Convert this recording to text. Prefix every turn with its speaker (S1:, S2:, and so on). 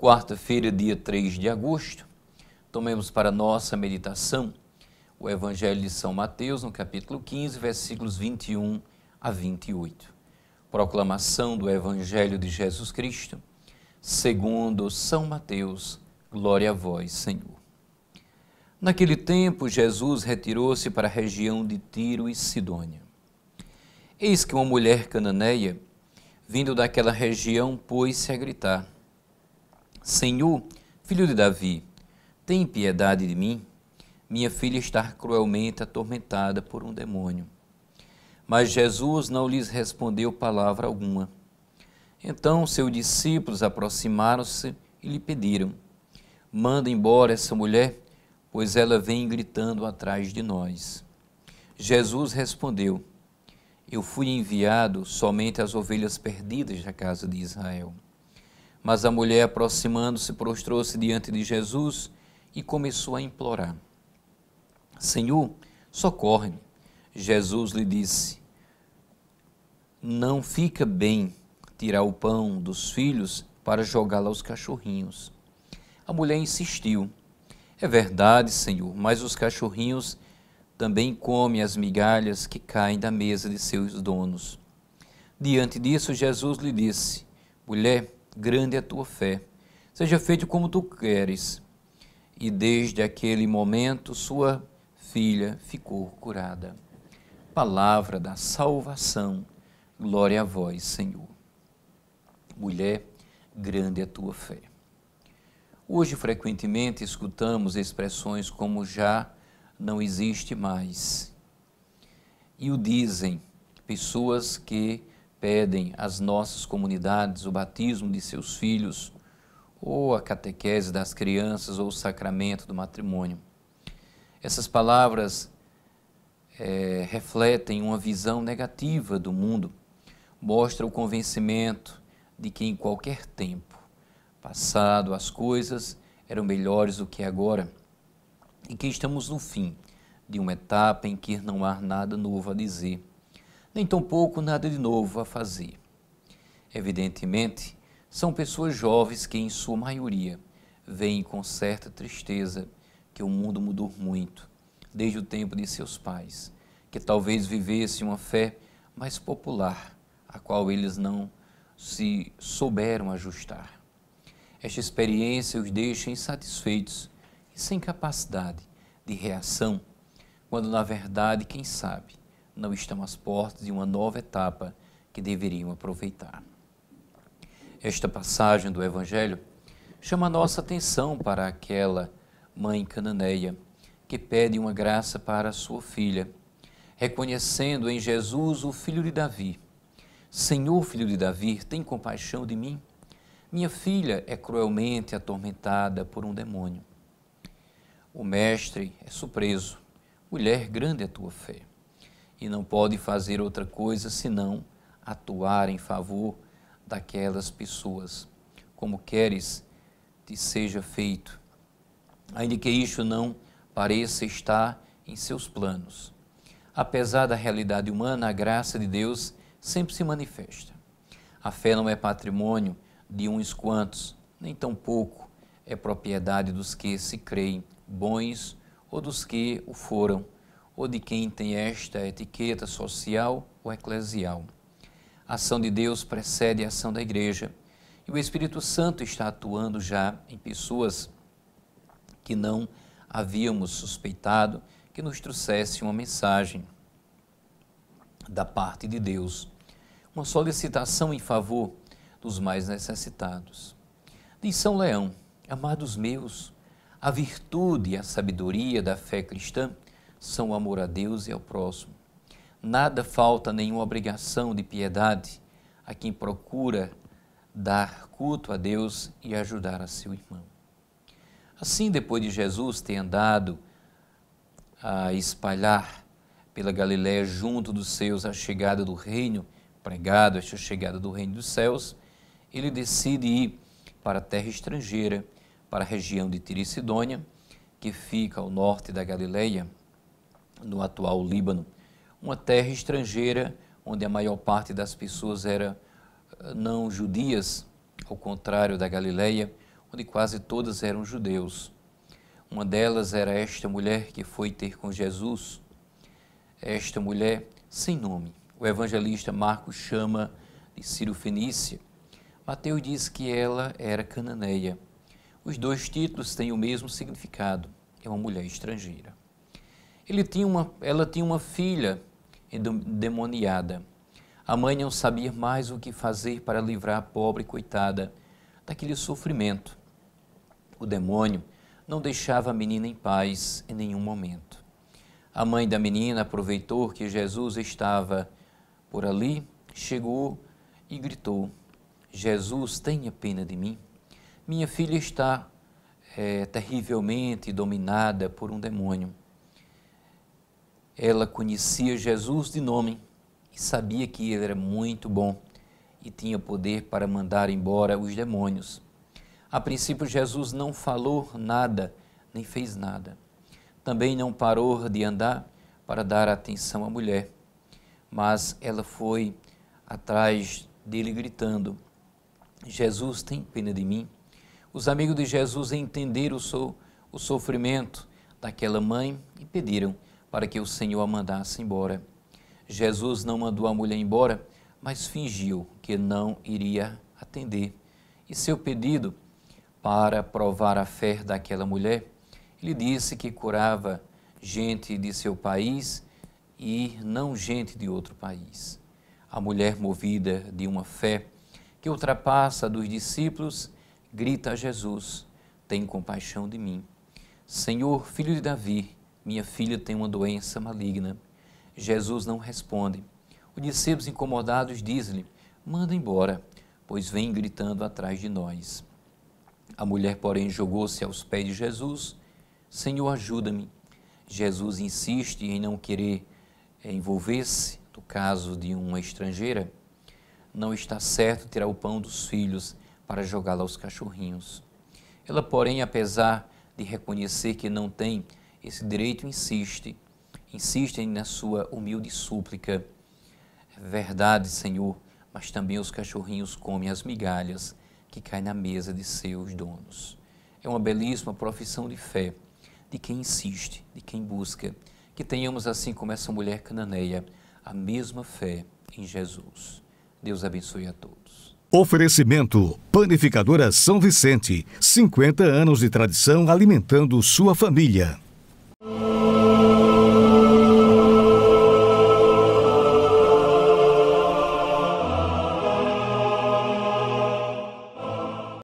S1: Quarta-feira, dia 3 de agosto, tomemos para nossa meditação o Evangelho de São Mateus, no capítulo 15, versículos 21 a 28. Proclamação do Evangelho de Jesus Cristo, segundo São Mateus. Glória a vós, Senhor. Naquele tempo, Jesus retirou-se para a região de Tiro e Sidônia. Eis que uma mulher cananeia, vindo daquela região, pôs-se a gritar Senhor, filho de Davi, tem piedade de mim? Minha filha está cruelmente atormentada por um demônio. Mas Jesus não lhes respondeu palavra alguma. Então seus discípulos aproximaram-se e lhe pediram: Manda embora essa mulher, pois ela vem gritando atrás de nós. Jesus respondeu: Eu fui enviado somente às ovelhas perdidas da casa de Israel. Mas a mulher, aproximando-se, prostrou-se diante de Jesus e começou a implorar: Senhor, socorre-me. Jesus lhe disse: Não fica bem tirar o pão dos filhos para jogá-lo aos cachorrinhos. A mulher insistiu: É verdade, Senhor, mas os cachorrinhos também comem as migalhas que caem da mesa de seus donos. Diante disso, Jesus lhe disse: Mulher, grande é a tua fé. Seja feito como tu queres. E desde aquele momento sua filha ficou curada. Palavra da salvação. Glória a vós, Senhor. Mulher, grande é a tua fé. Hoje, frequentemente, escutamos expressões como já não existe mais. E o dizem pessoas que pedem às nossas comunidades o batismo de seus filhos, ou a catequese das crianças, ou o sacramento do matrimônio. Essas palavras é, refletem uma visão negativa do mundo, mostra o convencimento de que em qualquer tempo passado as coisas eram melhores do que agora e que estamos no fim de uma etapa em que não há nada novo a dizer nem tampouco nada de novo a fazer. Evidentemente, são pessoas jovens que, em sua maioria, veem com certa tristeza que o mundo mudou muito desde o tempo de seus pais, que talvez vivessem uma fé mais popular, a qual eles não se souberam ajustar. Esta experiência os deixa insatisfeitos e sem capacidade de reação, quando na verdade, quem sabe, não estão às portas de uma nova etapa que deveriam aproveitar. Esta passagem do Evangelho chama a nossa atenção para aquela mãe cananeia que pede uma graça para sua filha, reconhecendo em Jesus o filho de Davi. Senhor, filho de Davi, tem compaixão de mim? Minha filha é cruelmente atormentada por um demônio. O mestre é surpreso. Mulher, grande é tua fé e não pode fazer outra coisa senão atuar em favor daquelas pessoas. Como queres te seja feito, ainda que isto não pareça estar em seus planos. Apesar da realidade humana, a graça de Deus sempre se manifesta. A fé não é patrimônio de uns quantos, nem tampouco é propriedade dos que se creem bons ou dos que o foram ou de quem tem esta etiqueta social ou eclesial. A ação de Deus precede a ação da igreja e o Espírito Santo está atuando já em pessoas que não havíamos suspeitado que nos trouxesse uma mensagem da parte de Deus, uma solicitação em favor dos mais necessitados. Diz São Leão, amados meus, a virtude e a sabedoria da fé cristã são o amor a Deus e ao próximo. Nada falta nenhuma obrigação de piedade a quem procura dar culto a Deus e ajudar a seu irmão. Assim, depois de Jesus ter andado a espalhar pela Galiléia junto dos seus a chegada do reino, pregado esta chegada do reino dos céus, ele decide ir para a terra estrangeira, para a região de Tiro e Sidônia, que fica ao norte da Galileia, no atual Líbano, uma terra estrangeira onde a maior parte das pessoas era eh, não judias, ao contrário da Galileia, onde quase todas eram judeus. Uma delas era esta mulher que foi ter com Jesus, esta mulher sem nome. O evangelista Marcos chama de Ciro Fenícia. Mateus diz que ela era cananeia. Os dois títulos têm o mesmo significado, é uma mulher estrangeira. Ele tinha uma, ela tinha uma filha endemoniada. A mãe não sabia mais o que fazer para livrar a pobre coitada daquele sofrimento. O demônio não deixava a menina em paz em nenhum momento. A mãe da menina aproveitou que Jesus estava por ali, chegou e gritou: Jesus, tenha pena de mim. Minha filha está é, terrivelmente dominada por um demônio. Ela conhecia Jesus de nome e sabia que ele era muito bom e tinha poder para mandar embora os demônios. A princípio, Jesus não falou nada, nem fez nada. Também não parou de andar para dar atenção à mulher, mas ela foi atrás dele gritando: Jesus, tem pena de mim? Os amigos de Jesus entenderam o, so, o sofrimento daquela mãe e pediram para que o Senhor a mandasse embora. Jesus não mandou a mulher embora, mas fingiu que não iria atender. E seu pedido, para provar a fé daquela mulher, ele disse que curava gente de seu país e não gente de outro país. A mulher movida de uma fé que ultrapassa a dos discípulos, grita a Jesus: Tem compaixão de mim. Senhor, filho de Davi, minha filha tem uma doença maligna. Jesus não responde. Os discípulos incomodados dizem-lhe: Manda embora, pois vem gritando atrás de nós. A mulher, porém, jogou-se aos pés de Jesus: Senhor, ajuda-me. Jesus insiste em não querer eh, envolver-se no caso de uma estrangeira. Não está certo tirar o pão dos filhos para jogá-lo aos cachorrinhos. Ela, porém, apesar de reconhecer que não tem esse direito insiste, insistem na sua humilde súplica. É verdade, Senhor, mas também os cachorrinhos comem as migalhas que caem na mesa de seus donos. É uma belíssima profissão de fé de quem insiste, de quem busca, que tenhamos assim como essa mulher cananeia, a mesma fé em Jesus. Deus abençoe a todos. Oferecimento Panificadora São Vicente, 50 anos de tradição alimentando sua família.